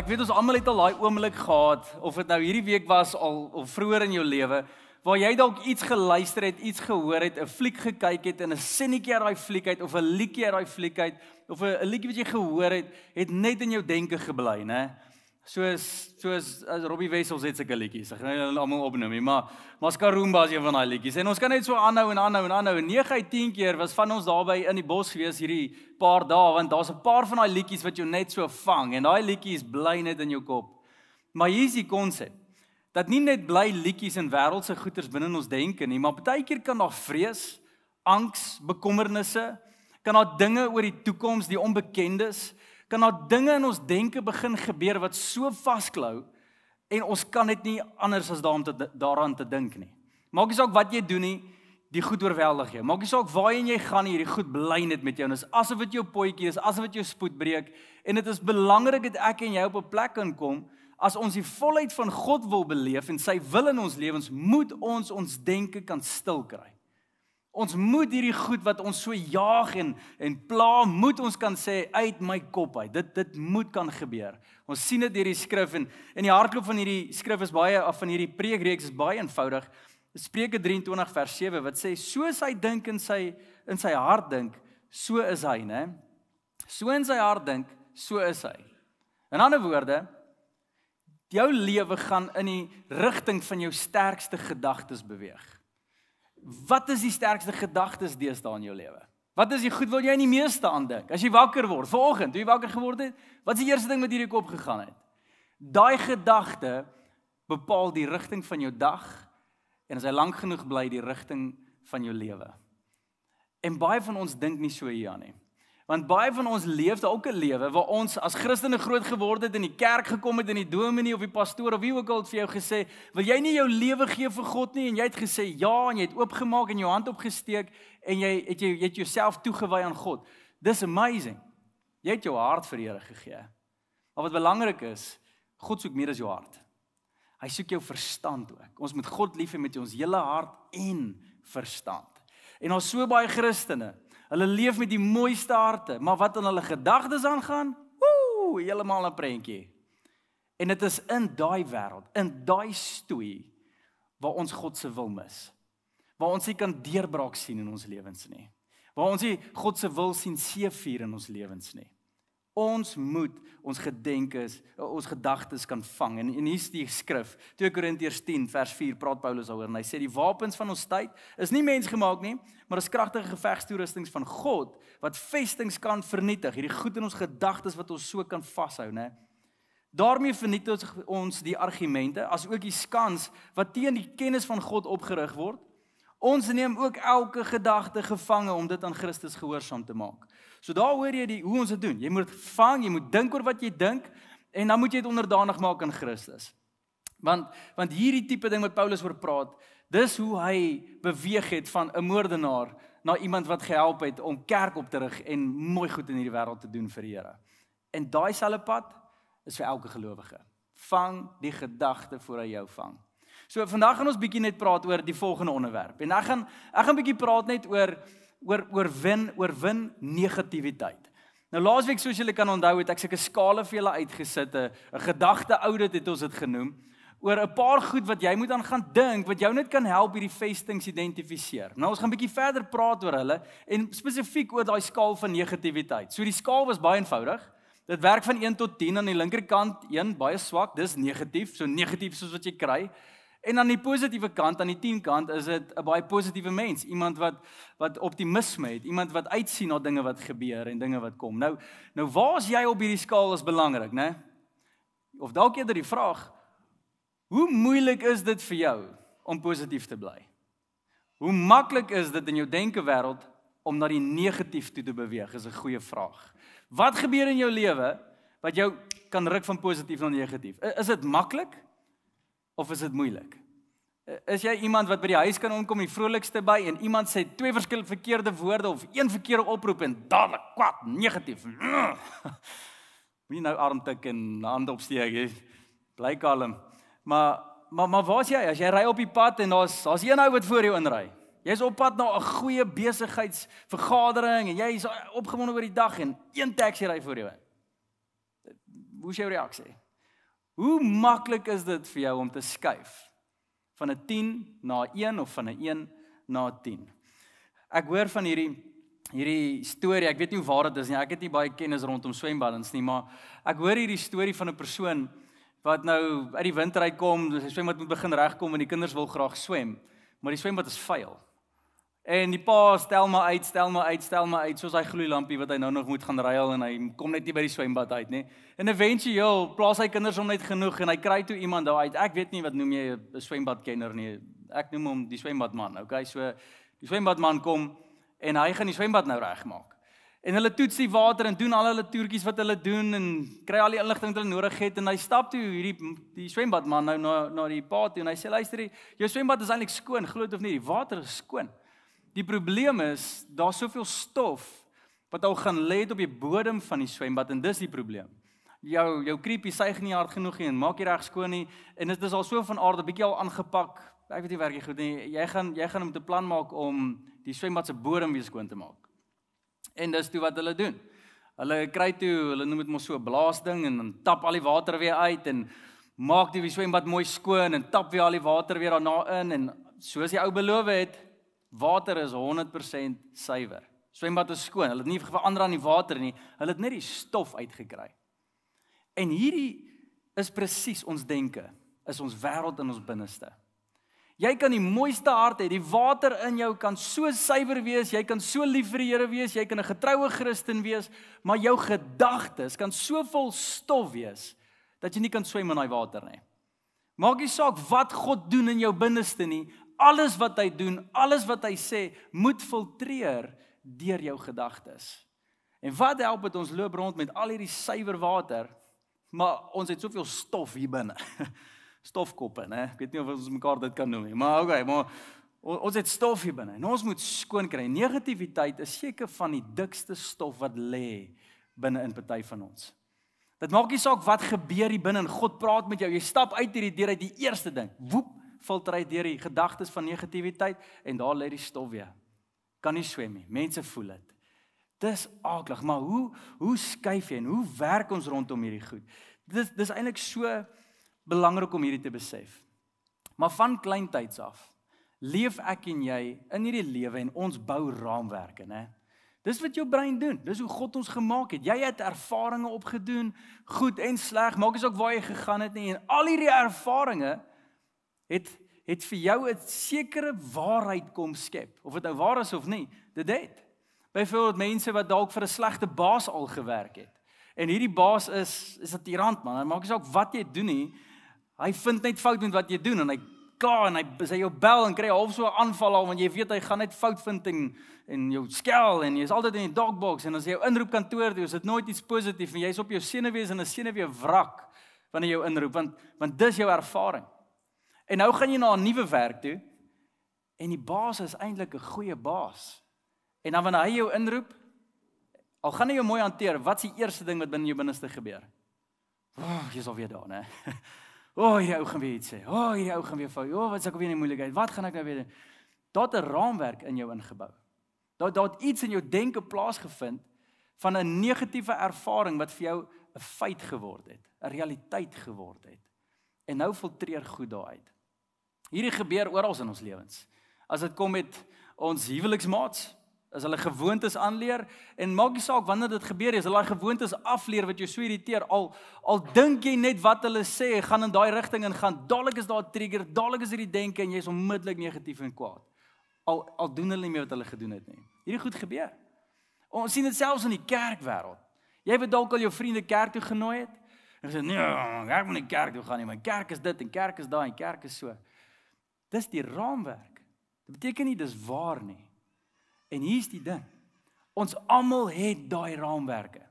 ek weet ons almal het al daai oomblik gehad of dit nou hierdie week was al of vroeër in jou lewe waar jy dalk iets geluister het, iets gehoor het, 'n fliek gekyk het en 'n sinnetjie uit daai fliek uit of 'n liedjie uit daai fliek uit of 'n liedjie wat jy gehoor het, het net in jou denke gebly, né? Nee? Soos soos as Robbie Wessels het seker liedjies. Ek gaan hulle almal opnoem, maar Mascaroomba is een van daai liedjies. En ons kan net so aanhou en aanhou en aanhou. 9 uit 10 keer was van ons daarby in die bos gewees hierdie paar dae want daar's 'n paar van daai liedjies wat jou net so vang en daai liedjies bly net in jou kop. Maar hier's die konsep. Dat nie net bly liedjies in wêreldse goeters binne ons denke nie, maar baie keer kan daar vrees, angs, bekommernisse, kan daar dinge oor die toekoms, die onbekendes kan daar dinge in ons denke begin gebeur wat so vasklou en ons kan dit nie anders as daaraan te daaraan te dink nie. Maak nie saak wat jy doen nie, die goed oorweldig jou. Maak nie saak waarheen jy gaan nie, hierdie goed bly net met jou en is asof dit jou potjie is, asof dit jou spoed breek en dit is belangrik dat ek en jy op 'n plek kan kom as ons die volheid van God wil beleef en sy wil in ons lewens moet ons ons denke kan stil kry. Ons moet hierdie goed wat ons so jaag en en pla, moet ons kan sê uit my kop uit. Dit dit moet kan gebeur. Ons sien dit deur die skrif en in die hartklop van hierdie skrif is baie af van hierdie preekreeks is baie eenvoudig. Spreuke 23 vers 7 wat sê soos hy dink in sy in sy hart dink, so is hy, né? So in sy hart dink, so is hy. In ander woorde, jou lewe gaan in die rigting van jou sterkste gedagtes beweeg. Wat is die sterkste gedagtes deesdae in jou lewe? Wat is die goed wil jy nie meeste aan dink as jy wakker word vanoggend, toe jy wakker geword het? Wat is die eerste ding wat hierdie kop gegaan het? Daai gedagte bepaal die rigting van jou dag en as hy lank genoeg bly die rigting van jou lewe. En baie van ons dink nie so hier aan nie. Want baie van ons leef dalk 'n lewe waar ons as Christene groot geword het en in die kerk gekom het en die dominee of die pastoor of wie ook al het vir jou gesê, "Wil jy nie jou lewe gee vir God nie?" en jy het gesê, "Ja," en jy het oopgemaak en jou hand opgesteek en jy het jy, jy het jouself toegewy aan God. Dis amazing. Jy het jou hart vir die Here gegee. Maar wat belangrik is, God soek meer as jou hart. Hy soek jou verstand ook. Ons moet God lief hê met ons hele hart en verstand. En daar's so baie Christene Hulle leef met die mooiste harte, maar wat aan hulle gedagtes aangaan, ooh, heeltemal 'n prentjie. En dit is in daai wêreld, in daai stoei waar ons God se wil mis. Waar ons nie kan deurbraak sien in ons lewens nie. Waar ons nie God se wil sien seëvier in ons lewens nie. Ons moet ons gedenkes, ons gedagtes kan vang. En, en hier's die skrif, 2 Korintiërs 10 vers 4 praat Paulus daaroor en hy sê die wapens van ons tyd is nie mensgemaak nie, maar is kragtige gevegstoerustings van God wat vestings kan vernietig. Hierdie goed in ons gedagtes wat ons so kan vashou, né? Daarmee vernietig ons die argumente as ook die skans wat teen die kennis van God opgerig word. Ons neem ook elke gedagte gevange om dit aan Christus gehoorsaam te maak. So daar hoor jy die hoe ons dit doen. Jy moet vang, jy moet dink oor wat jy dink en dan moet jy dit onderdanig maak aan Christus. Want want hierdie tipe ding wat Paulus oor praat, dis hoe hy beweeg het van 'n moordenaar na iemand wat gehelp het om kerk op te rig en mooi goed in hierdie wêreld te doen vir die Here. En daai selfde pad is vir elke gelowige. Vang die gedagte voor hy jou vang. So vandag gaan ons bietjie net praat oor die volgende onderwerp. En ek gaan ek gaan bietjie praat net oor oor oorwin oorwin negativiteit. Nou laasweek soos julle kan onthou het ek seker skale vir julle uitgesit 'n gedagte audit het ons dit genoem oor 'n paar goed wat jy moet aan gaan dink wat jou net kan help hierdie vestings identifiseer. Nou ons gaan 'n bietjie verder praat oor hulle en spesifiek oor daai skaal van negativiteit. So die skaal was baie eenvoudig. Dit werk van 1 tot 10 aan die linkerkant 1 baie swak, dis negatief, so negatief soos wat jy kry. En aan die positiewe kant, aan die 10 kant is dit 'n baie positiewe mens, iemand wat wat optimisme het, iemand wat uitsien na dinge wat gebeur en dinge wat kom. Nou, nou waar's jy op hierdie skaal is belangrik, né? Of dalk eerder die vraag, hoe moeilik is dit vir jou om positief te bly? Hoe maklik is dit in jou denke wêreld om na die negatief toe te beweeg? Is 'n goeie vraag. Wat gebeur in jou lewe wat jou kan ruk van positief na negatief? Is dit maklik? of is dit moeilik? Eh, is jy iemand wat by die huis kan onkom die vrolikste by en iemand sê twee verskillende verkeerde woorde of een verkeerde oproep en dadelik kwaad, negatief. Wie nou arm tik en hande opsteek, jy bly kalm. Maar maar maar waar's jy as jy ry op die pad en daar's daar's een ou wat voor jou inry. Jy's op pad na 'n goeie besigheidsvergadering en jy's opgewonde oor die dag en een taxi ry voor jou in. Hoe sou jy reageer? Hoe maklik is dit vir jou om te skuif van 'n 10 na 1 of van 'n 1 na 10? Ek hoor van hierdie hierdie storie, ek weet nie waar dit is nie. Ek het nie baie kennis rondom swembaddens nie, maar ek hoor hierdie storie van 'n persoon wat nou uit die winter uitkom, sy swembad moet begin regkom en die kinders wil graag swem, maar die swembad is vuil. En die pa stel maar uit, stel maar uit, stel maar uit soos hy gloeilampie wat hy nou nog moet gaan ruil en hy kom net nie by die swembad uit nie. En eventueel plaas hy kinders om net genoeg en hy kry toe iemand daar uit. Ek weet nie wat noem jy 'n swembadkenner nie. Ek noem hom die swembadman. Okay, so die swembadman kom en hy gaan die swembad nou regmaak. En hulle toets die water en doen al hulle toertjies wat hulle doen en kry al die inligting wat hulle nodig het en hy stap toe hierdie die swembadman nou na na die pa toe en hy sê luister jy jou swembad is eintlik skoon, glo dit of nie, die water is skoon. Die probleem is daar's soveel stof wat al gaan lê op die bodem van die swembad en dis die probleem. Jou jou creepie suig nie hard genoeg nie en maak nie reg skoon nie en dit is al so van aard 'n bietjie al aangepak. Ek weet nie werk jy goed nie. Jy gaan jy gaan moet 'n plan maak om die swembad se bodem weer skoon te maak. En dis toe wat hulle doen. Hulle kry toe, hulle noem dit mos so 'n blaasding en dan tap al die water weer uit en maak die swembad mooi skoon en tap weer al die water weer daarna in en soos die ou beloof het, water is 100% suiwer. Swembad is skoon. Hulle het nie verander aan die water nie. Hulle het net die stof uitgekry. En hierdie is presies ons denke, is ons wêreld in ons binneste. Jy kan die mooiste hart hê. Die water in jou kan so suiwer wees. Jy kan so lief vir die Here wees. Jy kan 'n getroue Christen wees, maar jou gedagtes kan so vol stof wees dat jy nie kan swem in daai water nie. Maak nie saak wat God doen in jou binneste nie alles wat hy doen, alles wat hy sê, moet filtreer deur jou gedagtes. En wat help dit ons loop rond met al hierdie suiwer water, maar ons het soveel stof hier binne. Stofkoppe, né? Ek weet nie of ons mekaar dit kan noem nie, maar okay, maar ons het stof hier binne. Ons moet skoon kry. Negativiteit is seker van die dikste stof wat lê binne in party van ons. Dit maak nie saak wat gebeur hier binne. God praat met jou. Jy stap uit hierdie deur uit die eerste ding. Woep, filter uit deur die gedagtes van negativiteit en daar lê die stof weer. Kan nie swem nie. Mense voel dit. Dis aaklig, maar hoe hoe skuif jy en hoe werk ons rondom hierdie goed? Dis dis eintlik so belangrik om hierdie te besef. Maar van kleintyds af leef ek en jy in hierdie lewe en ons bou raamwerke, né? Dis wat jou brein doen. Dis hoe God ons gemaak het. Jy het ervarings opgedoen, goed en sleg. Maak nie saak waar jy gegaan het nie en al hierdie ervarings het het vir jou 'n sekere waarheid kom skep of dit nou waar is of nie dit het byvoorbeeld mense wat dalk vir 'n slegte baas al gewerk het en hierdie baas is is 'n tirant man hy maak nie saak wat jy doen nie hy vind net fout met wat jy doen en hy ka en hy sê jou bel en kry half so 'n aanval al want jy weet hy gaan net fout vind en en jou skel en jy's altyd in die dogbox en as jy jou inroep kantoor toe is dit nooit iets positief en jy's op jou senuwees en 'n senuwee wrak wanneer jy jou inroep want want dis jou ervaring En nou gaan jy na 'n nuwe werk toe en die baas is eintlik 'n goeie baas. En dan wanneer hy jou inroep, al gaan hy jou mooi hanteer, wat's die eerste ding wat binne jou binneste gebeur? Ooh, jy's al weer daar, né? Ooh, hierdie ou gaan weer iets sê. Ooh, hierdie ou gaan weer vir jou, wat's ek weer in moeilikheid? Wat gaan ek nou weer doen? Daar't 'n raamwerk in jou ingebou. Daar daar't iets in jou denke plaasgevind van 'n negatiewe ervaring wat vir jou 'n feit geword het, 'n realiteit geword het. En nou filtreer goed daai uit. Hierdie gebeur oral in ons lewens. As dit kom met ons huweliksmaats, as hulle gewoontes aanleer en maak nie saak wanneer dit gebeur nie, as hulle daai gewoontes afleer wat jou so irriteer al al dink jy net wat hulle sê gaan in daai rigting en gaan dadelik is daar 'n trigger, dadelik is hierdie denke en jy is onmiddellik negatief en kwaad. Al al doen hulle nie meer wat hulle gedoen het nie. Hierdie goed gebeur. Ons sien dit selfs in die kerkwêreld. Jy weet dalk al jou vriende kerk toe genooi het en gesê nee, ek moet nie kerk toe gaan nie, my kerk is dit en kerk is daai en kerk is so. Dis die raamwerk. Dit beteken nie dis waar nie. En hier's die ding. Ons almal het daai raamwerke.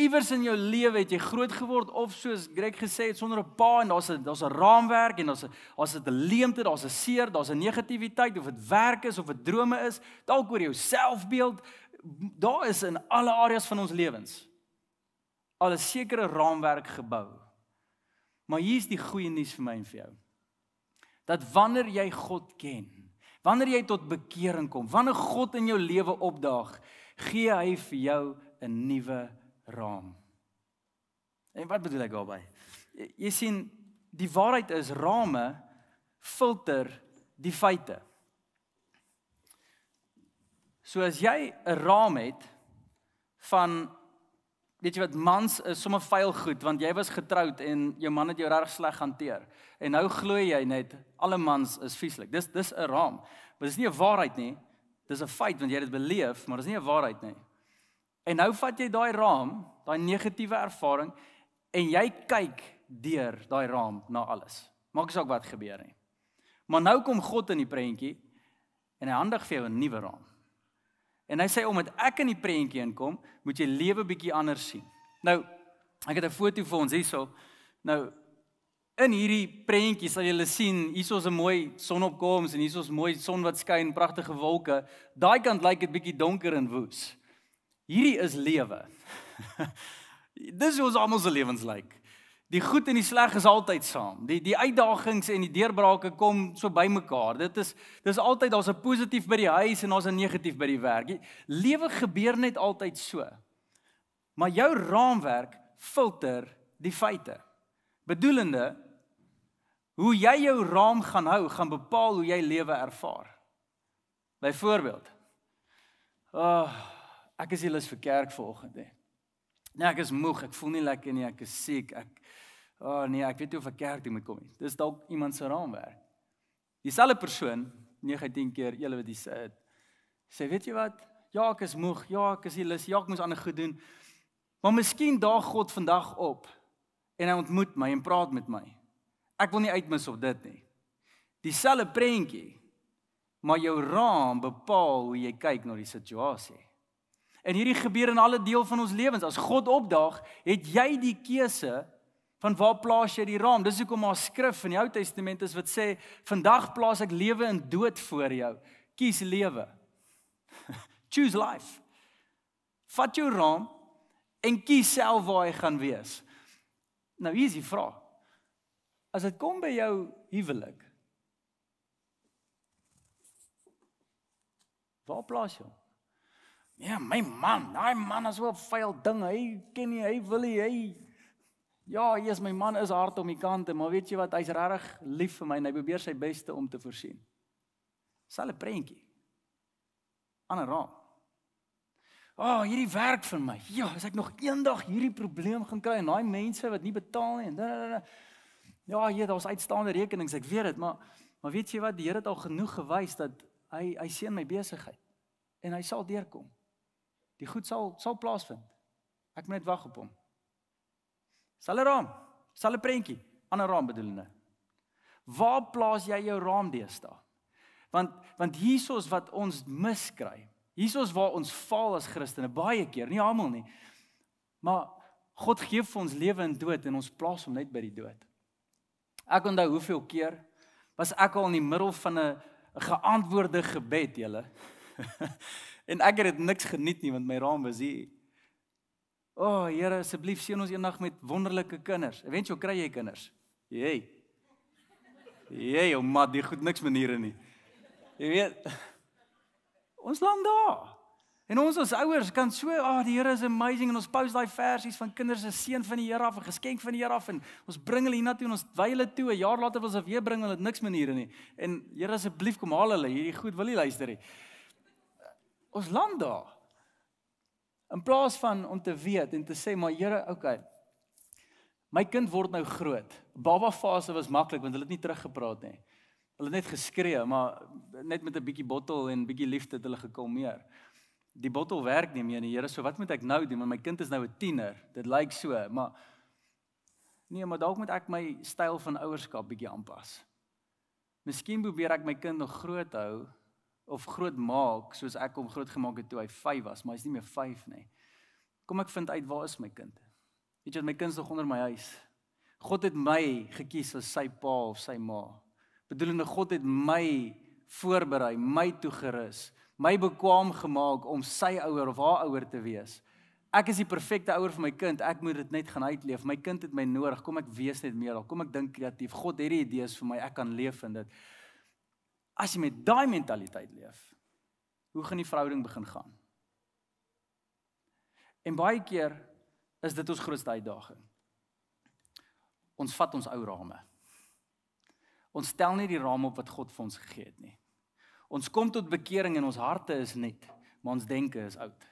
Iewers in jou lewe het jy groot geword of soos Greg gesê het sonder 'n pa en daar's 'n daar's 'n raamwerk en daar's 'n daar's 'n leemte, daar's 'n seer, daar's 'n negativiteit of dit werk is of dit drome is, dalk oor jou selfbeeld, daar is in alle areas van ons lewens al 'n sekere raamwerk gebou. Maar hier's die goeie nuus vir my en vir jou dat wanneer jy God ken, wanneer jy tot bekering kom, wanneer God in jou lewe opdaag, gee hy vir jou 'n nuwe raam. En wat bedoel ek daarmee? Jy sien, die waarheid is rame filter die feite. So as jy 'n raam het van weet jy wat mans is sommer vuil goed want jy was getroud en jou man het jou reg sleg hanteer. En nou glo jy net alle mans is vieslik. Dis dis 'n raam. Maar dis nie 'n waarheid nie. Dis 'n feit want jy het dit beleef, maar dis nie 'n waarheid nie. En nou vat jy daai raam, daai negatiewe ervaring en jy kyk deur daai raam na alles. Maak saak wat gebeur nie. Maar nou kom God in die prentjie en hy handig vir jou 'n nuwe raam. En hy sê omdat ek in die prentjie inkom, moet jy lewe bietjie anders sien. Nou, ek het 'n foto vir ons hierso. Nou in hierdie prentjie sal julle sien, hierso's 'n mooi sonopkoms en hierso's mooi son wat skyn, pragtige wolke. Daai kant lyk like dit bietjie donker en woes. Hierdie is lewe. Dis hoe ons almal se lewens lyk. Like die goed en die sleg is altyd saam. Die die uitdagings en die deurbrake kom so bymekaar. Dit is dis altyd daar's 'n positief by die huis en daar's 'n negatief by die werk. Lewe gebeur net altyd so. Maar jou raamwerk filter die feite. Bedoelende hoe jy jou raam gaan hou, gaan bepaal hoe jy lewe ervaar. Byvoorbeeld. Ag, oh, ek is hier lus vir kerk vanoggend, hè. Nee, ek is moeg. Ek voel nie lekker nie. Ek is siek. Ek O oh nee, ek weet nie of ek kerk toe moet kom nie. Dis dalk iemand se raamwerk. Dieselfde persoon 9 10 keer julle wat dis sê weet jy wat? Ja, ek is moeg. Ja, ek is lus. Ja, ek moes ander goed doen. Maar miskien daag God vandag op en hy ontmoet my en praat met my. Ek wil nie uitmis op dit nie. Dieselfde prentjie, maar jou raam bepaal hoe jy kyk na die situasie. En hierdie gebeur in alle deel van ons lewens. As God opdaag, het jy die keuse van waar plaas jy die raam. Dis hoekom haar skrif in die Ou Testament is wat sê, "Vandag plaas ek lewe en dood voor jou. Kies lewe." Choose life. Vat jou raam en kies self waar hy gaan wees. Nou hier is die vraag. As dit kom by jou huwelik, waar plaas jy hom? Ja, my man, daai man is so 'n vuil ding. Hy ken nie, hy wil nie, hy Ja, hier is my man is hard om die kante, maar weet jy wat? Hy's regtig lief vir my en hy probeer sy beste om te voorsien. Selfe prentjie. Ander raam. O, oh, hierdie werk vir my. Ja, as ek nog eendag hierdie probleem gaan kry en daai mense wat nie betaal nie en da, da, da, da. Ja, hier daar's uitstaande rekenings, ek weet dit, maar maar weet jy wat? Die Here het al genoeg gewys dat hy hy sien my besigheid en hy sal deurkom. Die goed sal sal plaasvind. Ek moet net wag op hom. Sal 'n raam, sal 'n prentjie, ander raam bedoelende. Waar plaas jy jou raam deesdae? Want want hiersoos wat ons miskry. Hiersoos waar ons faal as Christene baie keer, nie almal nie. Maar God gee vir ons lewe en dood en ons plaas hom net by die dood. Ek onthou hoeveel keer was ek al in die middel van 'n geantwoorde gebed, julle. en ek het dit niks geniet nie want my raam was hier. O, oh, Here, asseblief seën ons eendag met wonderlike kinders. Eventueel kry jy kinders. Jey. Jey, ou maat, jy goed niks maniere nie. Jy weet. Ons land daar. En ons as ouers kan so, "Ag, ah, oh, die Here is amazing." En ons post daai versies van kinders se seën van die Here af, 'n geskenk van die Here af en ons bring hulle hiernatoe en ons wy hulle toe. 'n Jaar later wil ons weer bring hulle niks maniere nie. En Here, asseblief kom haal hulle hierdie goed wil jy luister hier ons land daar. In plaas van om te weet en te sê maar Here, okay. My kind word nou groot. Baba fase was maklik want hulle het nie teruggepraat nie. Hulle het net geskree, maar net met 'n bietjie bottel en bietjie liefde het hulle gekalmeer. Die bottel werk nie meer nie, Here. So wat moet ek nou doen? Want my kind is nou 'n tiener. Dit lyk like so, maar nee, maar dalk moet ek my styl van ouerskap bietjie aanpas. Miskien probeer ek my kind nog groot hou of groot maak soos ek hom groot gemaak het toe hy 5 was, maar hy's nie meer 5 nie. Kom ek vind uit waar is my kind? Weet jy my kind is nog onder my huis. God het my gekies as sy pa of sy ma. Bedoelende God het my voorberei, my toegerus, my bekwam gemaak om sy ouer of haar ouer te wees. Ek is die perfekte ouer vir my kind. Ek moet dit net gaan uitleef. My kind het my nodig. Kom ek wees net meer daar. Kom ek dink kreatief. God het hierdie idees vir my. Ek kan leef in dit. As jy met daai mentaliteit leef, hoe gaan die verhouding begin gaan? En baie keer is dit ons grootste uitdaging. Ons vat ons ou rame. Ons stel nie die raam op wat God vir ons gegee het nie. Ons kom tot bekering en ons harte is net, maar ons denke is oud.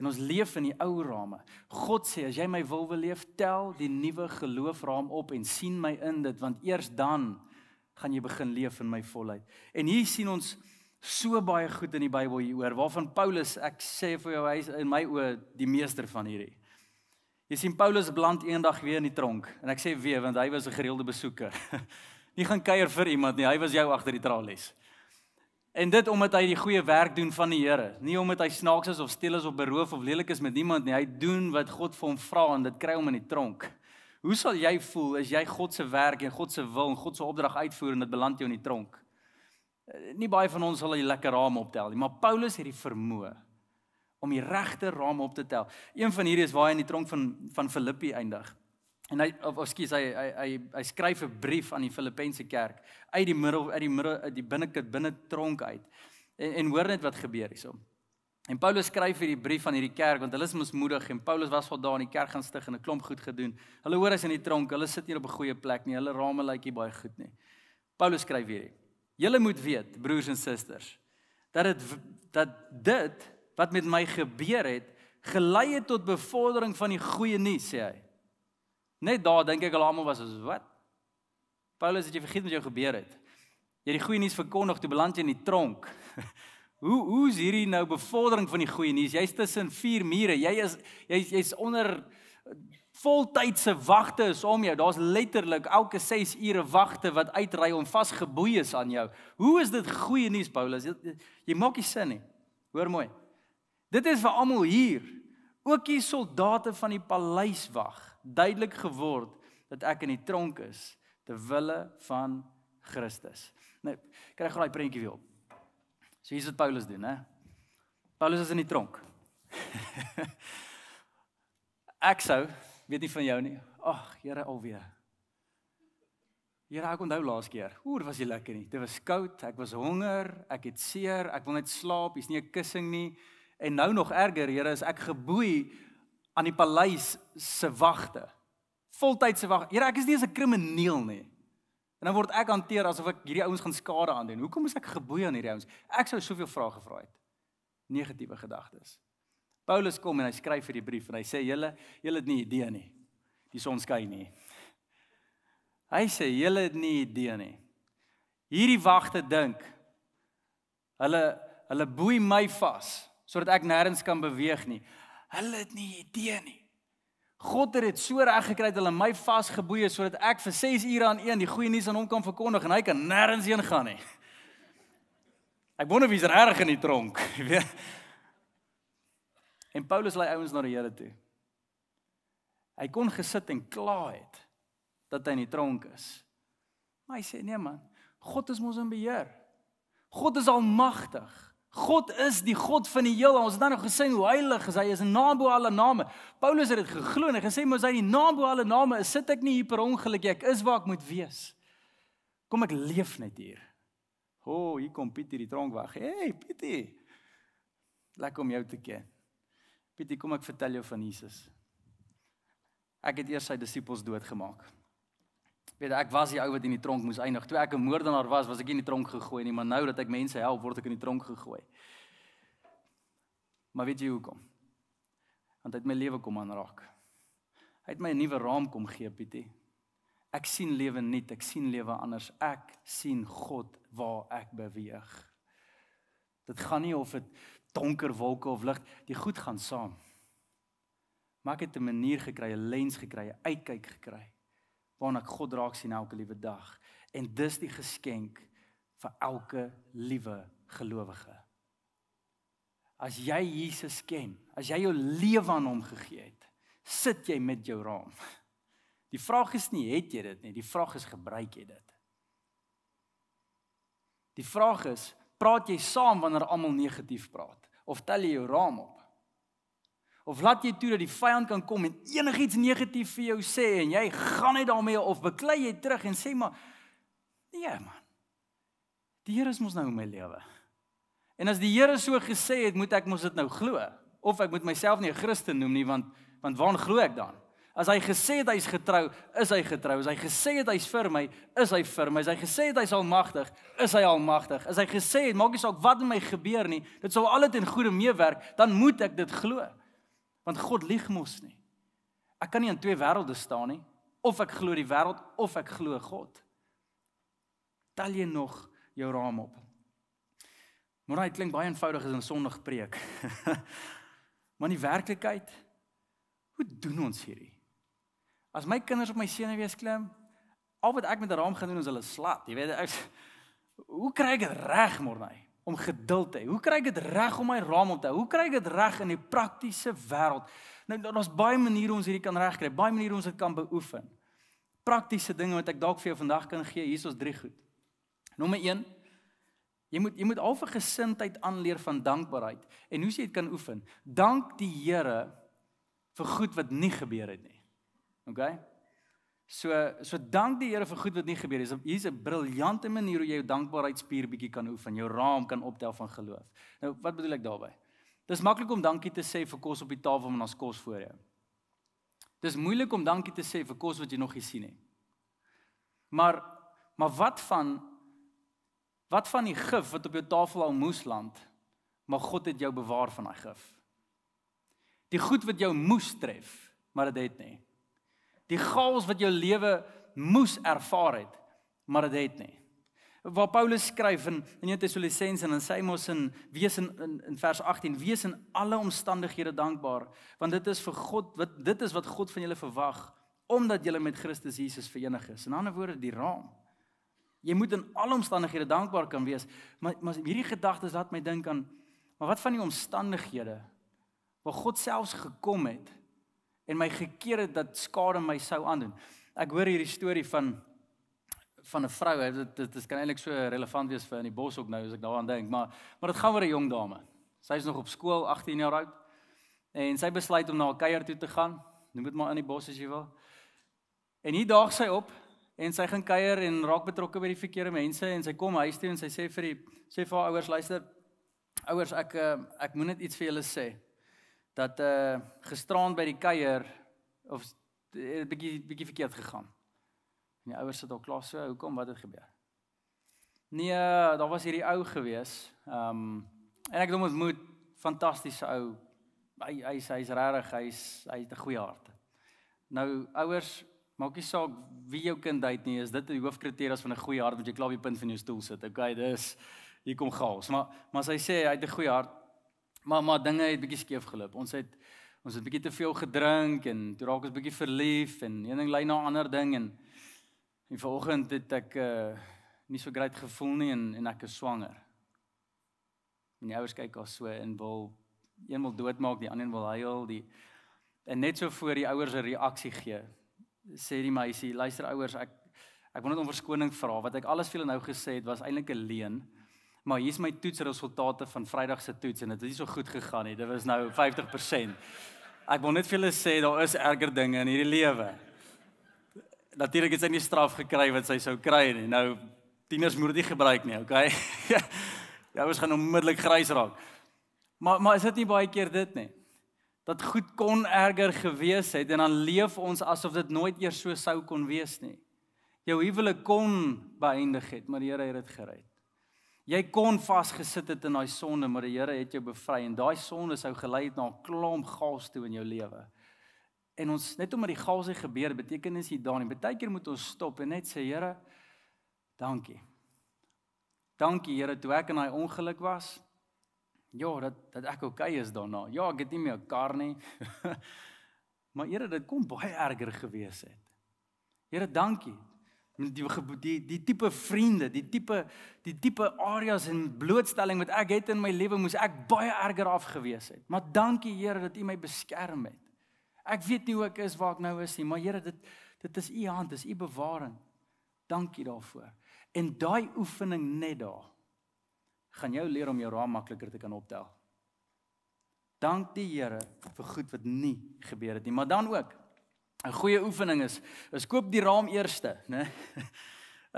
En ons leef in die ou rame. God sê as jy my wil wil leef, tel die nuwe geloofraam op en sien my in dit want eers dan gaan jy begin leef in my volheid. En hier sien ons so baie goed in die Bybel hieroor waarvan Paulus ek sê vir jou hy in my oë die meester van hierdie. Jy sien Paulus bland eendag weer in die tronk en ek sê weer want hy was 'n gereelde besoeker. nie gaan kuier vir iemand nie, hy was jou agter die tralies. En dit omdat hy die goeie werk doen van die Here, nie omdat hy snaaks is of steel is of beroof of lelik is met niemand nie. Hy doen wat God vir hom vra en dit kry hom in die tronk. Hoe sal jy voel as jy God se werk en God se wil en God se opdrag uitvoer en dit beland jy in die tronk? Eh, nie baie van ons sal hy lekker raam optel nie, maar Paulus het die vermoë om die regte raam op te tel. Een van hierdie is waar hy in die tronk van van Filippi eindig. En hy of skielik hy, hy hy hy skryf 'n brief aan die Filippense kerk uit die middel uit die middel uit die binnekant binne tronk uit. En, en hoor net wat gebeur hierso. En Paulus skryf hierdie brief aan hierdie kerk want hulle is mismoedig en Paulus was al daar in die kerk gaan stig en 'n klomp goed gedoen. Hulle hoor as in die tronk, hulle sit nie op 'n goeie plek nie. Hulle rame lyk nie baie goed nie. Paulus skryf hierdie. Julle moet weet, broers en susters, dat dit dat dit wat met my gebeur het, gelei het tot bevordering van die goeie nuus, sê hy. Net daar dink ek almal was as wat Paulus het jy vergeet wat jou gebeur het. Jy het die goeie nuus verkondig, toe beland jy in die tronk. Hoe hoe is hierdie nou bevordering van die goeie nuus? Jy's tussen vier mure. Jy is jy's jy's onder voltydse wagte is om jou. Daar's letterlik elke 6 ure wagte wat uitry om vasgeboei is aan jou. Hoe is dit goeie nuus Paulus? Jy, jy maak nie sin nie. Hoor mooi. Dit is vir almal hier. Ook die soldate van die paleis wag. Duidelik geword dat ek in die tronk is ter wille van Christus. Nou, kry gou daai prentjie weer op. So hier's wat Paulus doen, hè. Paulus is in die tronk. ek sou weet nie van jou nie. Ag, Here alweer. Here, ek onthou laas keer. Oor was jy lekker nie. Dit was koud, ek was honger, ek het seer, ek wil net slaap, hier's nie 'n kussing nie. En nou nog erger, Here, is ek geboei aan die paleis se wagte. Voltydse wag. Here, ek is nie eens 'n krimineel nie. En dan word ek hanteer asof ek hierdie ouens gaan skade aan doen. Hoekom is ek geboei aan hierdie ouens? Ek sou soveel vrae gevra het. Negatiewe gedagtes. Paulus kom en hy skryf vir die brief en hy sê julle julle het nie idee nie. Die son skyn nie. Hy sê julle het nie idee nie. Hierdie wagte dink hulle hulle boei my vas sodat ek nêrens kan beweeg nie. Hulle het nie idee nie. God het dit so reg gekry dat hulle my vasgeboei het sodat ek vir 6 ure aan een die goeie nuus aan hom kan verkondig en hy kan nêrens heen gaan nie. Ek wonder wie's reg in die tronk, jy weet. En Paulus lei ouens na die Here toe. Hy kon gesit en kla het dat hy in die tronk is. Maar hy sê nee man, God is mos in beheer. God is almagtig. God is die God van die heelal. Ons het dan nog gesê hoe heilig is hy is en naam bo alle name. Paulus het dit geglo en gesê mos hy die naam bo alle name is sit ek nie hier per ongeluk ek is waar ek moet wees. Kom ek leef net hier. O, oh, hier kom Pietie die tronk weg. Hey Pietie. Lekker om jou te ken. Pietie, kom ek vertel jou van Jesus. Ek het eers sy disippels doodgemaak. Weet ek was die ou wat in die tronk moes eindig. Toe ek 'n moordenaar was, was ek in die tronk gegooi nie, maar nou dat ek mense help, word ek in die tronk gegooi. Maar weet jy hoekom? Want dit my lewe kom aanraak. Hy het my 'n nuwe raam kom gee, Pietie. Ek sien lewe nuut, ek sien lewe anders. Ek sien God waar ek beweeg. Dit gaan nie of dit donker wolke of lig, die goed gaan saam. Maar ek het 'n manier gekry, 'n lens gekry, 'n uitkyk gekry waarna ek God raak sien elke liewe dag. En dis die geskenk vir elke liewe gelowige. As jy Jesus ken, as jy jou lewe aan hom gegee het, sit jy met jou raam. Die vraag is nie het jy dit nie, die vraag is gebruik jy dit. Die vraag is, praat jy saam wanneer almal negatief praat of tel jy jou raam op? Of laat jy toe dat die vyand kan kom en enigiets negatief vir jou sê en jy gaan net daarmee of beklei jy terug en sê maar nee man. Die Here is mos nou in my lewe. En as die Here so gesê het, moet ek mos dit nou glo of ek moet myself nie 'n Christen noem nie want want waar glo ek dan? As hy gesê het hy's getrou, is hy getrou. As hy gesê het hy's vir my, is hy vir my. As hy gesê het hy's almagtig, is hy almagtig. As hy gesê het maak nie saak wat met my gebeur nie, dit sal al dit in goeie meewerk, dan moet ek dit glo. Want God lieg mos nie. Ek kan nie in twee wêrelde staan nie. Of ek glo die wêreld of ek glo God. Tel jy nog jou raam op? Maar dit klink baie eenvoudig as 'n sonnig preek. maar die werklikheid, hoe doen ons hierdie? As my kinders op my senuwees klim, al wat ek met 'n raam gaan doen is hulle slat, jy weet ek hoe kry ek dit reg môre? om geduld te hê? Hoe kry ek dit reg om my raam op te hou? Hoe kry ek dit reg in die praktiese wêreld? Nou daar's baie maniere ons hierdie kan regkry. Baie maniere ons dit kan beoefen. Praktiese dinge wat ek dalk vir jou vandag kan gee. Hier is ons drie goed. Nommer 1 Jy moet jy moet al 'n gesindheid aanleer van dankbaarheid. En hoe sê jy dit kan oefen? Dank die Here vir goed wat nie gebeur het nie. OK? So so dank die Here vir goed wat nie gebeur is. Hier's 'n briljante manier hoe jy jou dankbaarheidspier bietjie kan oefen, jou raam kan optel van geloof. Nou, wat bedoel ek daarmee? Dis maklik om dankie te sê vir kos op die tafel en ons kos voor jou. Dis moeilik om dankie te sê vir kos wat jy nog nie sien nie. Maar maar wat van wat van die gif wat op jou tafel al moes land? Maar God het jou bewaar van daai gif. Die goed wat jou moes tref, maar dit het, het nie die chaos wat jou lewe moes ervaar het, maar dit het nie. Waar Paulus skryf in in 1 Tessalonisense en in sy mos in wees in, in in vers 18 wees in alle omstandighede dankbaar, want dit is vir God wat dit is wat God van julle verwag omdat julle met Christus Jesus verenig is. In ander woorde die raam. Jy moet in alle omstandighede dankbaar kan wees, maar maar hierdie gedagtes laat my dink aan maar wat van die omstandighede waar God selfs gekom het? en my gekeer het dat skade my sou aandoen. Ek hoor hierdie storie van van 'n vrou, dit dit is kan eintlik so relevant wees vir in die bos ook nou as ek daaraan dink, maar maar dit gaan oor 'n jong dame. Sy is nog op skool, 18 jaar oud. En sy besluit om na 'n kuier toe te gaan. Noem dit maar in die bos as jy wil. En hier daag sy op en sy gaan kuier en raak betrokke by die verkeerde mense en sy kom huis toe en sy sê vir die sê vir haar ouers, luister ouers, ek eh, ek moet net iets vir julle sê dat eh uh, gisteraan by die kuier of 'n eh, bietjie bietjie verkeerd gegaan. En die ouers sit al klaar so, hoekom wat het gebeur? Nee, eh, daar was hierdie ou gewees. Ehm um, en ek het hom ontmoet, fantastiese ou. Hy hy's hy's regtig, hy's hy het 'n goeie hart. Nou ouers, maak nie saak wie jou kind uit nie, is dit die hoofkriteria van 'n goeie hart wat jy klaar op die punt van jou stoel sit. Okay, dis hier kom gaas. Maar maar as hy sê hy het 'n goeie hart, maar maar dinge het bietjie skeef geloop. Ons het ons het bietjie te veel gedrink en toe raak ons bietjie verlief en een ding lei na ander ding en die vanoggend het ek uh nie so great gevoel nie en en ek is swanger. En die ouers kyk al so in wil een wil doodmaak, die ander wil huil, die en net so voor die ouers 'n reaksie gee. Sê die meisie, luister ouers, ek ek wil net om verskoning vra wat ek alles vir julle nou gesê het was eintlik 'n leuen. Maar hier's my toetsresultate van Vrydag se toets en dit het nie so goed gegaan nie. Dit was nou 50%. Ek wil net vir julle sê daar is erger dinge in hierdie lewe. Natuurlik het sy nie straf gekry wat sy sou kry nie. Nou tieners moet dit nie gebruik nie, okay? ja, ons gaan onmiddellik grys raak. Maar maar is dit nie baie keer dit nie? Dat goed kon erger gewees het en dan leef ons asof dit nooit eers so sou kon wees nie. Jou huwelik kon beëindig het, maar die Here het dit gered. Jy kon vasgesit het in daai sonde, maar die Here het jou bevry en daai sonde sou gelei het na 'n klomp gas toe in jou lewe. En ons net omdat die gas hy gebeur beteken is jy daar nie. Partykeer moet ons stop en net sê Here, dankie. Dankie Here toe ek in daai ongeluk was. Ja, dat dat ek oukei okay is daarna. Ja, ek het nie meer 'n kar nie. maar Here, dit kon baie erger gewees het. Here, dankie die die die tipe vriende, die tipe die tipe areas en blootstelling wat ek het in my lewe moes ek baie erger af gewees het. Maar dankie Here dat U my beskerm het. Ek weet nie hoe ek is waar ek nou is nie, maar Here dit dit is U hand, dis U bewaring. Dankie daarvoor. En daai oefening net daar gaan jou leer om jou raam makliker te kan optel. Dank die Here vir goed wat nie gebeur het nie, maar dan ook 'n Goeie oefening is is koop die raam eerste, né?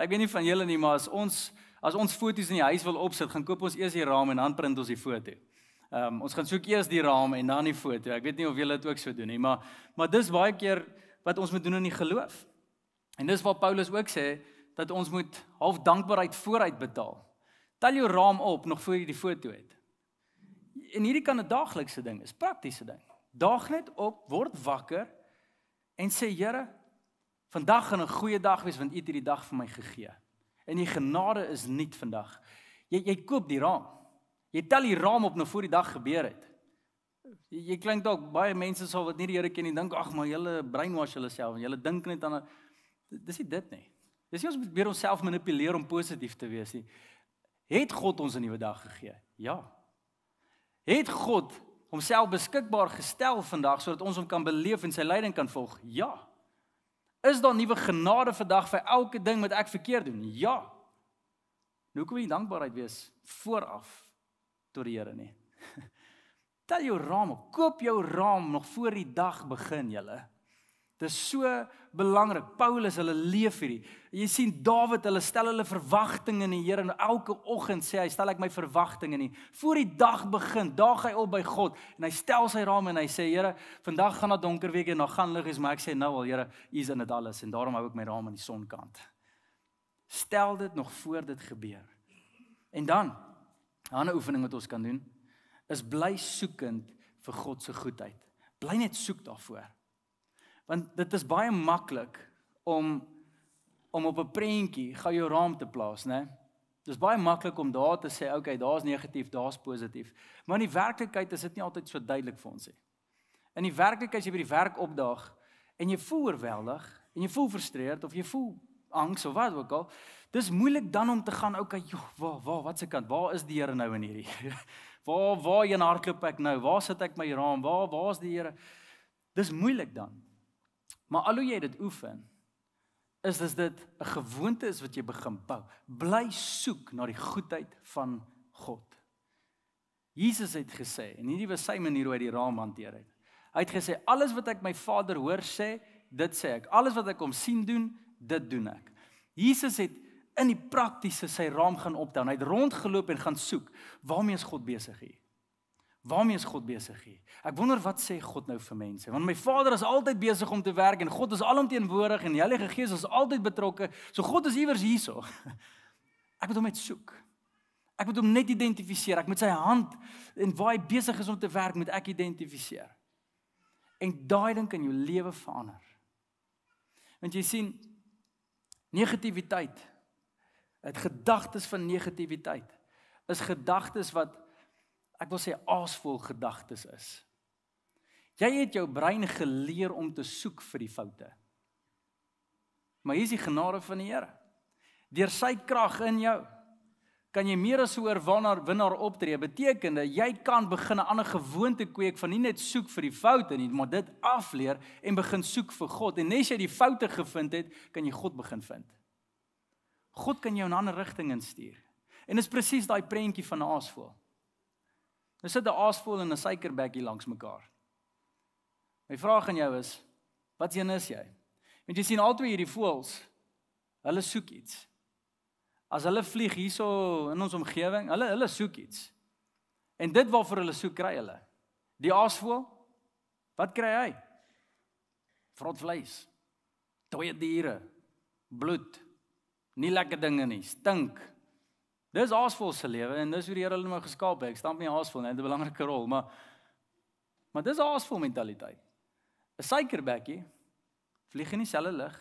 Ek weet nie van julle nie, maar as ons as ons foto's in die huis wil opsit, gaan koop ons eers die raam en dan print ons die foto. Ehm um, ons gaan soek eers die raam en dan die foto. Ek weet nie of julle dit ook so doen nie, maar maar dis baie keer wat ons moet doen in die geloof. En dis waar Paulus ook sê dat ons moet half dankbaarheid vooruit betaal. Tel jou raam op nog voor jy die foto het. En hierdie kan 'n daaglikse ding, is praktiese ding. Daag net op, word wakker en sê Here, vandag gaan 'n goeie dag wees want U het hierdie dag vir my gegee. En U genade is nuut vandag. Jy jy koop die raam. Jy tel die raam op nou voor die dag gebeur het. Jy, jy klink dalk baie mense sal wat nie die Here ken nie dink ag maar hulle brainwash hulle self en hulle dink net aan dis nie dit nie. Dis nie ons weer onsself manipuleer om positief te wees nie. Het God ons 'n nuwe dag gegee? Ja. Het God homself beskikbaar gestel vandag sodat ons hom kan beleef en sy leiding kan volg? Ja. Is daar nuwe genade vandag vir elke ding wat ek verkeerd doen? Ja. Nou kom jy dankbaarheid wees vooraf tot die Here nie. Tel jou raam, koop jou raam nog voor die dag begin, julle. Dis so belangrik. Paulus, hulle leef hierdie. Jy sien Dawid, hulle stel hulle verwagtinge in die Here en elke oggend sê hy, "Stel ek my verwagtinge in." Voor die dag begin, daag hy op by God en hy stel sy raam en hy sê, "Here, vandag gaan dit donker wees en dan gaan lig wees, maar ek sê nou al, Here, U is in dit alles en daarom hou ek my raam aan die sonkant." Stel dit nog voor dit gebeur. En dan 'n ander oefening wat ons kan doen is bly soekend vir God se goedheid. Bly net soek daarvoor. Want dit is baie maklik om om op 'n prentjie gou jou raam te plaas, né? Dis baie maklik om daar te sê, okay, daar's negatief, daar's positief. Maar in die werklikheid is dit nie altyd so duidelik vir ons nie. In die werklikheid as jy by die werk opdaag en jy voel oorweldig en jy voel frustreerd of jy voel angs of wat ook al, dis moeilik dan om te gaan, okay, joh, waar waar wat se kant? Waar is die Here nou in hierdie? waar waar in hartklop ek nou? Waar sit ek my raam? Waar waar's die Here? Dis moeilik dan. Maar al hoe jy dit oefen, is dis dit 'n gewoonte is wat jy begin bou. Bly soek na die goedheid van God. Jesus het gesê en hierdie was sy manier hoe hy die raam hanteer het. Hy het gesê alles wat ek my Vader hoor sê, dit sê ek. Alles wat ek hom sien doen, dit doen ek. Jesus het in die praktiese sy raam gaan optel. Hy het rondgeloop en gaan soek waarmee is God besig hier? Waarmee is God besig hier? Ek wonder wat sê God nou vir mense? Want my Vader is altyd besig om te werk en God is alomteenwoordig en die Heilige Gees is altyd betrokke. So God is iewers hierso. Ek moet hom net soek. Ek moet hom net identifiseer. Ek moet sy hand en waar hy besig is om te werk moet ek identifiseer. En daai ding kan jou lewe verander. Want jy sien negativiteit. Dit gedagtes van negativiteit is gedagtes wat ek wil sê aasvol gedagtes is. Jy het jou brein geleer om te soek vir die foute. Maar hier is die genade van die Here. Deur sy krag in jou kan jy meer as 'n oorwinnaar winnaar optree. Betekende jy kan begin 'n ander gewoonte kweek van nie net soek vir die foute nie, maar dit afleer en begin soek vir God. En nes jy die foute gevind het, kan jy God begin vind. God kan jou in 'n ander rigting instuur. En dis presies daai prentjie van Aasvoel. Dis nou sit 'n aasvol en 'n suikerbekkie langs mekaar. My vraag aan jou is, wat een is jy? Want jy sien albei hierdie voëls, hulle soek iets. As hulle vlieg hierso in ons omgewing, hulle hulle soek iets. En dit waarvoor hulle soek, kry hulle. Die aasvoël, wat kry hy? Vrot vleis. Toe diere, bloed. Nie lekker dinge nie, stink. Dis haasvol se lewe en dis hoe die Here hulle nou geskaap het. Ek stamp nie haasvol nie, dit is 'n belangrike rol, maar maar dis haasvol mentaliteit. 'n Suikerbekkie vlieg in dieselfde lig,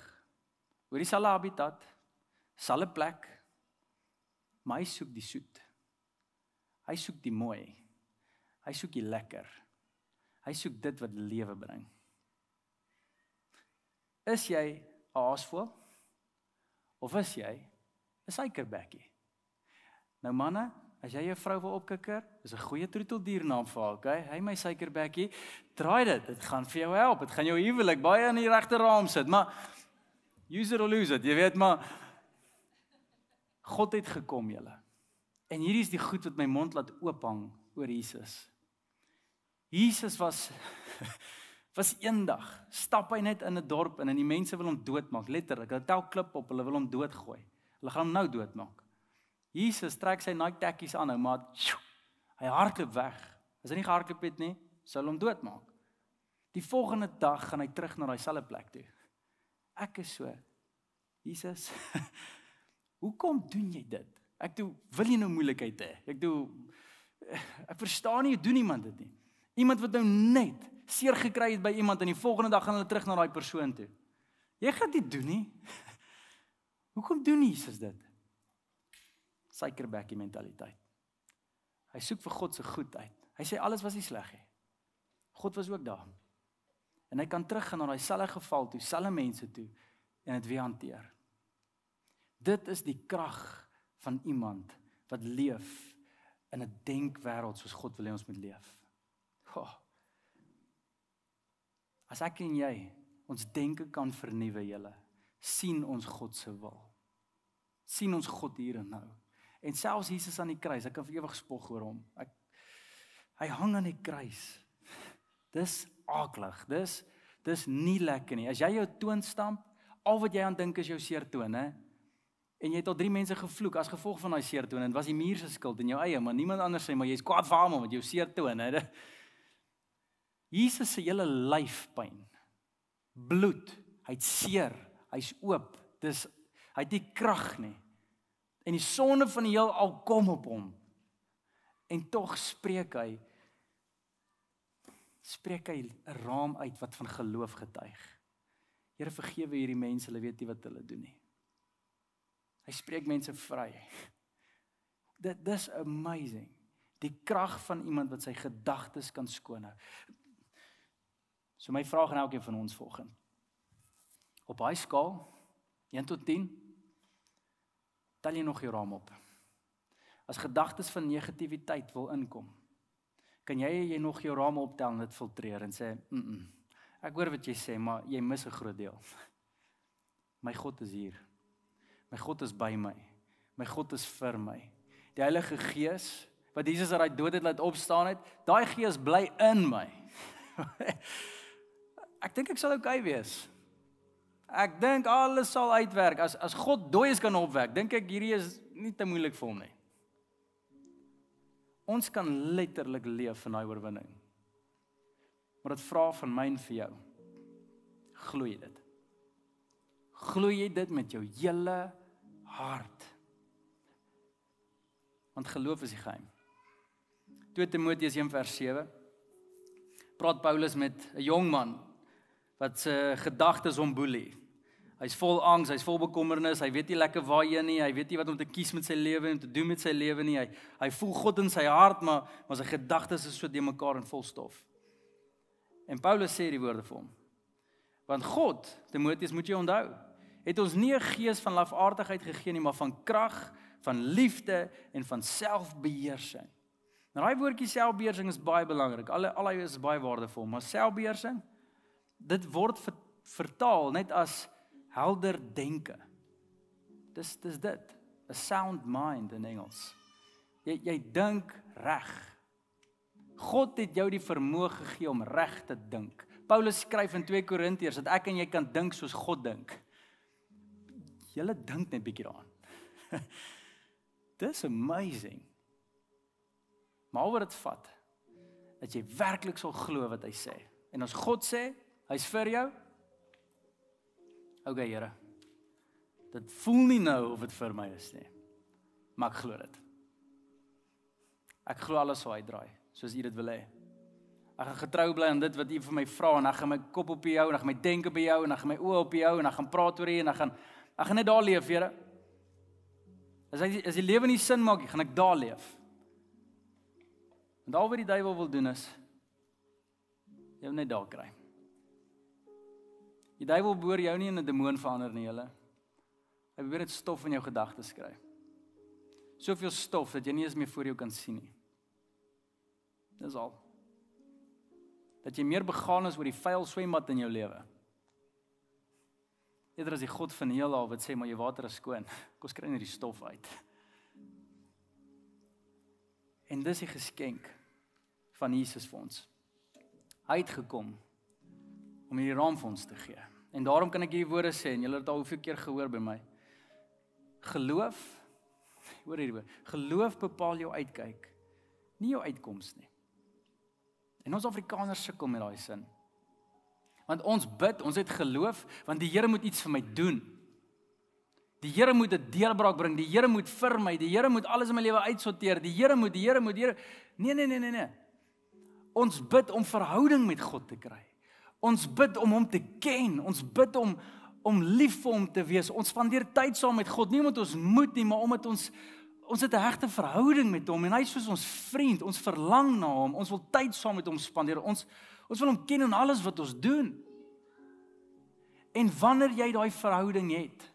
oor dieselfde habitat, dieselfde plek. Maar hy soek die soet. Hy soek die mooi. Hy soek die lekker. Hy soek dit wat lewe bring. Is jy 'n haasvol of is jy 'n suikerbekkie? Nou manne, as jy jou vrou wil opkikker, is 'n goeie troeteldier naam vir haar, okay? Hey my suikerbekkie, draai dit, dit gaan vir jou help. Dit gaan jou huwelik baie in die regte raam sit, maar use it or lose it. Jy weet maar God het gekom julle. En hierdie is die goed wat my mond laat oop hang oor Jesus. Jesus was was eendag stap hy net in 'n dorp in en die mense wil hom doodmaak, letterlik. Hulle tel klip op, hulle wil hom doodgooi. Hulle gaan hom nou doodmaak. Jesus trek sy Nike tekkies aan, maar tjoe, hy hardloop weg. As hy nie gehardloop het nie, sou hom doodmaak. Die volgende dag gaan hy terug na daai selfde plek toe. Ek is so Jesus. Hoekom doen jy dit? Ek doen wil jy nou moeilikheid hê? Ek doen ek verstaan nie, doen iemand dit nie. Iemand wat nou net seer gekry het by iemand en die volgende dag gaan hulle terug na daai persoon toe. Jy gaan dit doen nie. Hoekom doen Jesus dit? suikerbekkie mentaliteit. Hy soek vir God se goedheid. Hy sê alles was nie sleg nie. God was ook daar. En hy kan teruggaan na daai selfe geval toe, selfe mense toe en dit weer hanteer. Dit is die krag van iemand wat leef in 'n denkwêreld soos God wil hê ons moet leef. Ho. As ek en jy ons denke kan vernuwe, julle sien ons God se wil. sien ons God hier en nou. En selfs Jesus aan die kruis, ek kan vir ewig spog oor hom. Ek hy hang aan die kruis. Dis aaklig. Dis dis nie lekker nie. As jy jou toon stamp, al wat jy aan dink is jou seer toon, hè? En jy het al drie mense gevloek as gevolg van daai seer toon en was die muur se skuld en jou eie, maar niemand anders sê maar jy's kwaad vir hom omdat jy jou seer toon, hè? Jesus se hele lyf pyn. Bloed. Hy't seer. Hy's oop. Dis hy't nie krag nie en die sonde van die heelal kom op hom. En tog spreek hy spreek hy 'n raam uit wat van geloof getuig. Here vergewe hierdie mense, hulle weet nie wat hulle doen nie. Hy spreek mense vry. Dit dis amazing. Die krag van iemand wat sy gedagtes kan skoonhou. So my vraag aan elkeen van ons volgende. Op hy skaal 1 tot 10 tel jy nog jou raam op. As gedagtes van negativiteit wil inkom, kan jy jy nog jou raam optel en dit filtreer en sê, "Mm. -mm ek hoor wat jy sê, maar jy mis 'n groot deel. My God is hier. My God is by my. My God is vir my. Die Heilige Gees wat Jesus uit daai dood het laat opstaan het, daai Gees bly in my. ek dink ek sal oukei okay wees ek dink alles sal uitwerk as as God dooies kan opwek. Dink ek hierdie is nie te moeilik vir hom nie. Ons kan letterlik leef van daai oorwinning. Maar dit vra van my en vir jou. Glo jy dit? Glo jy dit met jou hele hart? Want geloof is die geheim. 2 Timoteus 1:7 Praat Paulus met 'n jong man wat se gedagtes hom boelie. Hy's vol angs, hy's vol bekommernis, hy weet nie lekker waar hy is nie, hy weet nie wat om te kies met sy lewe en te doen met sy lewe nie. Hy hy voel God in sy hart, maar maar sy gedagtes is so de mekaar en vol stof. En Paulus sê die woorde vir hom. Want God, Timoteus, moet jy onthou, het ons nie 'n gees van lafaardigheid gegee nie, maar van krag, van liefde en van selfbeheersing. Nou daai woordjie selfbeheersing is baie belangrik. Al al hy is baie waardevol, maar selfbeheersing dit word vertaal net as helder denke. Dis dis dit, a sound mind in Engels. Jy jy dink reg. God het jou die vermoë gegee om reg te dink. Paulus skryf in 2 Korintiërs dat ek en jy kan dink soos God dink. Julle dink net bietjie daaraan. Dis amazing. Maar wat dit vat, dat jy werklik sal glo wat hy sê. En as God sê, hy's vir jou, OK, Here. Dit voel nie nou of dit vir my is nie. Maar ek glo dit. Ek glo alles sou uitdraai soos U dit wil hê. Ek gaan getrou bly aan dit wat U vir my vra en ek gaan my kop op U hou en ek gaan my denke by jou en ek gaan my oë op jou en ek gaan praat oor U en ek gaan ek gaan net daar leef, Here. As hy as die lewe nie sin maak nie, gaan ek daar leef. En daal wat die duiwel wil doen is jou net daar kry. Die duiwel boor jou nie in 'n demoon verander nie, julle. Hy probeer net stof in jou gedagtes skryf. Soveel stof dat jy nie eens meer voor jou kan sien nie. Dis al. Dat jy meer begaan is oor die vuil swembad in jou lewe. Eerder as die God van heelal wat sê maar jou water is skoon. Kom skry net die stof uit. En dis die geskenk van Jesus vir ons. Hy het gekom om hierdie raam vir ons te gee. En daarom kan ek hierdie woorde sê en julle het al hoeveel keer gehoor by my. Geloof hoor hierdie woord. Geloof bepaal jou uitkyk, nie jou uitkoms nie. En ons Afrikaners sukkel met daai sin. Want ons bid, ons het geloof want die Here moet iets vir my doen. Die Here moet 'n deurbraak bring. Die Here moet vir my, die Here moet alles in my lewe uitsorteer. Die Here moet, die Here moet, die Here. Nee, nee, nee, nee, nee. Ons bid om verhouding met God te kry. Ons bid om hom te ken. Ons bid om om lief vir hom te wees. Ons spandeer tyd saam met God, nie omdat ons moet nie, maar omdat ons ons het 'n regte verhouding met hom en hy is soos ons vriend. Ons verlang na hom. Ons wil tyd saam met hom spandeer. Ons ons wil hom ken in alles wat ons doen. En wanneer jy daai verhouding het,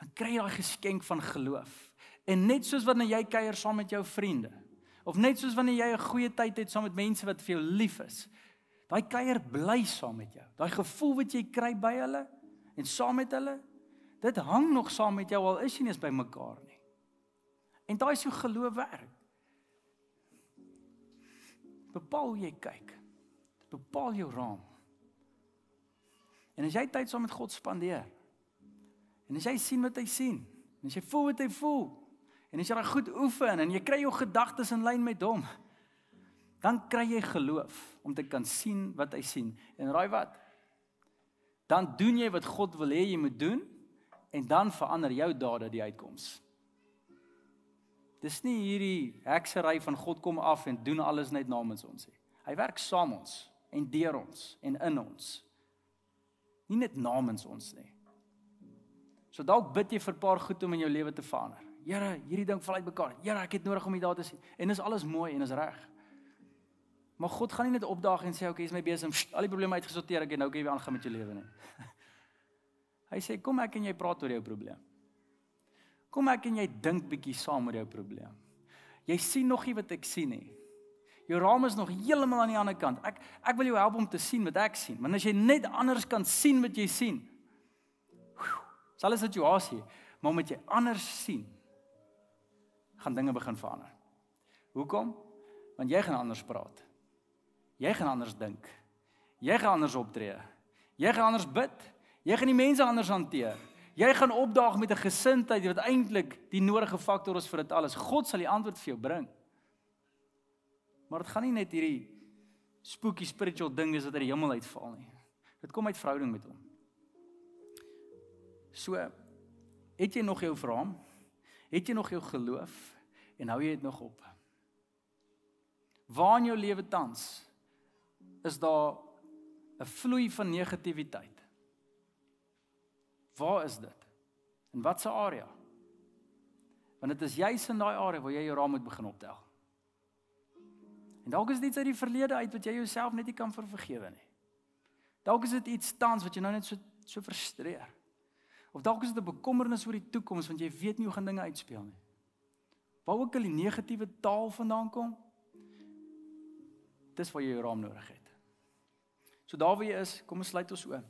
dan kry jy daai geskenk van geloof. En net soos wanneer jy kuier saam met jou vriende of net soos wanneer jy 'n goeie tyd het saam met mense wat vir jou lief is, Daai kuier bly saam met jou. Daai gevoel wat jy kry by hulle en saam met hulle, dit hang nog saam met jou al is jy nie eens by mekaar nie. En daai is hoe geloof werk. Bepaal hoe jy kyk. Bepaal jou raam. En as jy tyd saam met God spandeer. En as jy sien wat hy sien. En as jy voel wat hy voel. En as jy dan goed oefen en jy kry jou gedagtes in lyn met hom dan kry jy geloof om te kan sien wat hy sien. En raai wat? Dan doen jy wat God wil hê jy moet doen en dan verander jou dade die uitkoms. Dis nie hierdie heksery van God kom af en doen alles net namens ons nie. Hy werk saam ons en deur ons en in ons. Nie net namens ons nie. So dalk bid jy vir 'n paar goed om in jou lewe te verander. Here, hierdie ding val uit mekaar. Here, ek het nodig om U daar te sien. En dis alles mooi en is reg. Maar God gaan nie net opdaag en sê okay, is my besem, al die probleme uitgesorteer, ek en nou kan jy weer aangaan met jou lewe nie. Hy sê kom ek en jy praat oor jou probleem. Kom ek en jy dink bietjie saam oor jou probleem. Jy sien nog nie wat ek sien nie. Jou raam is nog heeltemal aan die ander kant. Ek ek wil jou help om te sien wat ek sien, want as jy net anders kan sien wat jy sien. Sal is situasie, maar met jy anders sien, gaan dinge begin verander. Hoekom? Want jy gaan anders praat jy gaan anders dink. Jy gaan anders optree. Jy gaan anders bid. Jy gaan die mense anders hanteer. Jy gaan opdaag met 'n gesindheid wat eintlik die nodige faktor is vir dit alles. God sal die antwoord vir jou bring. Maar dit gaan nie net hierdie spooky spiritual ding wees wat uit die hemel uitval nie. Dit kom uit verhouding met hom. So, het jy nog jou vraam? Het jy nog jou geloof en hou jy dit nog op? Waar in jou lewe tans? is daar 'n vloei van negativiteit. Waar is dit? In watter area? Want dit is juis in daai area waar jy jou raam moet begin optel. En dalk is dit iets uit die verlede uit wat jy jouself net nie kan vergewe nie. Dalk is dit iets tans wat jou nou net so so frustreer. Of dalk is dit 'n bekommernis oor die toekoms want jy weet nie hoe gaan dinge uitspeel nie. Waar ook al die negatiewe taal vandaan kom, dis waar jy jou raam nodig het. So daar waar jy is, kom ons sluit ons oop.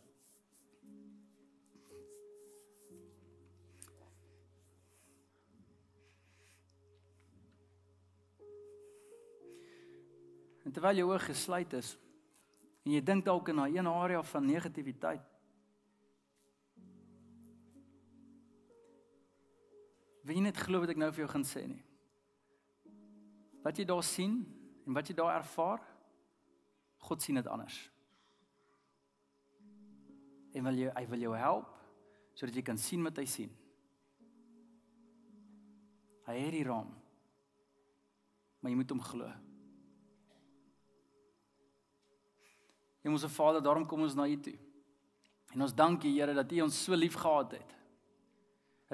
En terwyl jy oog gesluit is en jy dink dalk in daai een area van negativiteit Wil jy net glo wat ek nou vir jou gaan sê nie? Wat jy daar sien en wat jy daar ervaar, God sien dit anders en wil jou hy wil jou help sodat jy kan sien wat hy sien. Hy het die raam. Maar jy moet hom glo. Jy moet se Vader, daarom kom ons na U toe. En ons dank U Here dat U ons so lief gehad het.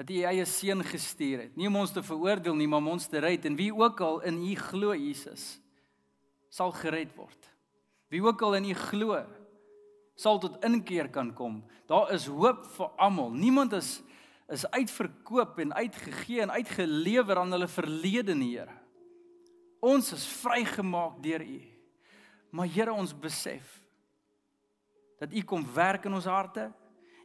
Dat U eie seun gestuur het, nie om ons te veroordeel nie, maar om ons te red en wie ook al in U glo Jesus sal gered word. Wie ook al in U glo, sal tot inkeer kan kom. Daar is hoop vir almal. Niemand is is uitverkoop en uitgegee en uitgelewer aan hulle verlede nie, Here. Ons is vrygemaak deur U. Maar Here, ons besef dat U kom werk in ons harte.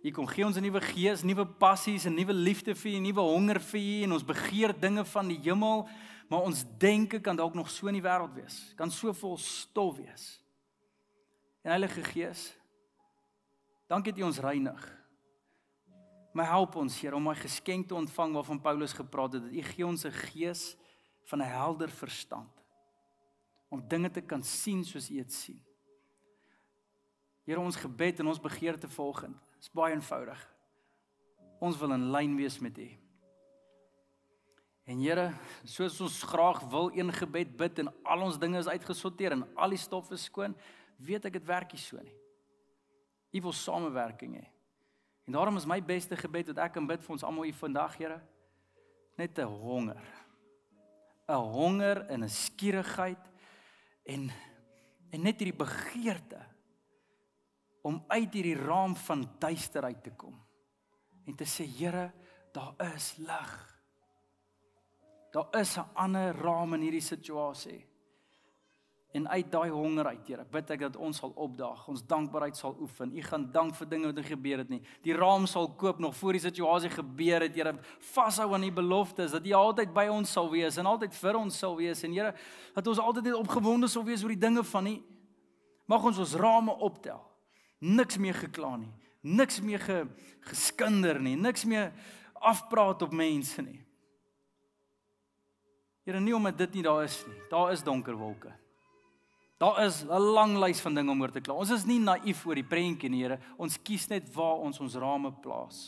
U kom gee ons 'n nuwe gees, nuwe passies, 'n nuwe liefde vir U, 'n nuwe honger vir U en ons begeer dinge van die hemel, maar ons denke kan dalk nog so in die wêreld wees, kan so vol stof wees. En Heilige Gees, Dankie dat U ons reinig. Maar help ons, Here, om my geskenk te ontvang waarvan Paulus gepraat het, dat U gee ons 'n gees van 'n helder verstand om dinge te kan sien soos U dit sien. Here, ons gebed en ons begeerte volgend is baie eenvoudig. Ons wil in lyn wees met U. En Here, soos ons graag wil een gebed bid en al ons dinge is uitgesorteer en al die stof is skoon, weet ek dit werk nie so nie. U wil samewerking hê. En daarom is my beste gebed wat ek kan bid vir ons almal hier vandag, Here, net 'n honger. 'n Honger en 'n skierigheid en en net hierdie begeerte om uit hierdie raam van duisterheid te kom en te sê Here, daar is lig. Daar is 'n ander raam in hierdie situasie. En uit daai honger uit, Here, bid ek dat ons sal opdaag, ons dankbaarheid sal oefen. U gaan dank vir dinge wat nog gebeur het nie. Die raam sal koop nog voor die situasie gebeur het, Here. Vashou aan u beloftes dat u altyd by ons sal wees en altyd vir ons sal wees. En Here, dat ons altyd net opgewonde sal wees oor die dinge van u. Mag ons ons rame optel. Niks meer gekla nie. Niks meer ge, geskinder nie. Niks meer afpraat op mense nie. Here, nie omdat dit nie daar is nie. Daar is donker wolke. Daar is 'n lang lys van dinge om oor te kla. Ons is nie naïef oor die prentjie nie, Here. Ons kies net waar ons ons rame plaas.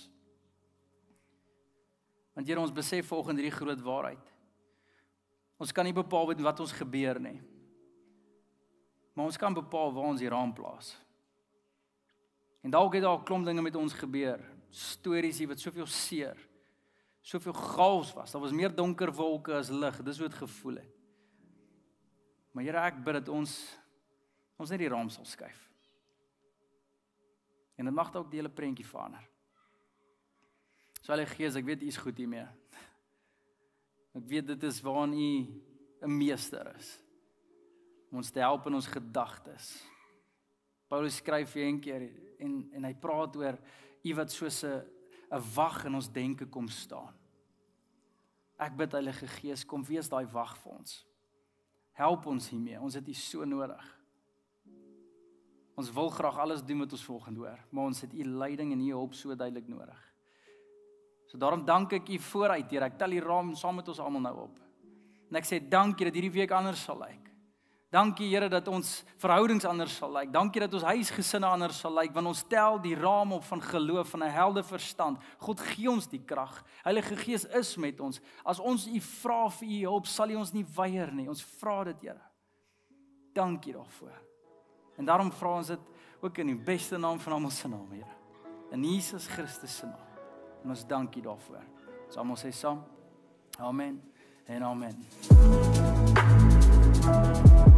Want Here, ons besef volgens hierdie groot waarheid. Ons kan nie bepaal wat ons gebeur nie. Maar ons kan bepaal waar ons die raam plaas. En dalk het daar klomp dinge met ons gebeur. Stories hier wat soveel seer, soveel gaals was. Daar was meer donker wolke as lig. Dis hoe dit gevoel het. Maar Here, ek bid dat ons ons net die raam sal skuif. En dit mag dalk die hele prentjie verander. So al die gees, ek weet u is goed hiermee. Ek weet dit is waaraan u 'n meester is. Om ons te help in ons gedagtes. Paulus skryf hier een keer en en hy praat oor u wat soos 'n 'n wag in ons denke kom staan. Ek bid Heilige Gees, kom wees daai wag vir ons. Help ons hiermee. Ons het U so nodig. Ons wil graag alles doen wat ons volgende hoor, maar ons het U leiding en U hulp so duidelik nodig. So daarom dank ek U vooruit, Here. Ek tel die raam saam met ons almal nou op. En ek sê dankie dat hierdie week anders sal lyk. Like. Dankie Here dat ons verhoudings anders sal lyk. Dankie dat ons huisgesinne anders sal lyk want ons tel die raam op van geloof van 'n helde verstand. God gee ons die krag. Heilige Gees is met ons. As ons U vra vir U hulp, sal U ons nie weier nie. Ons vra dit, Here. Dankie daarvoor. En daarom vra ons dit ook in die beste naam van almal se naam, Here. In Jesus Christus se naam. En ons dankie daarvoor. Ons almal sê saam. Amen. En amen. Thank you.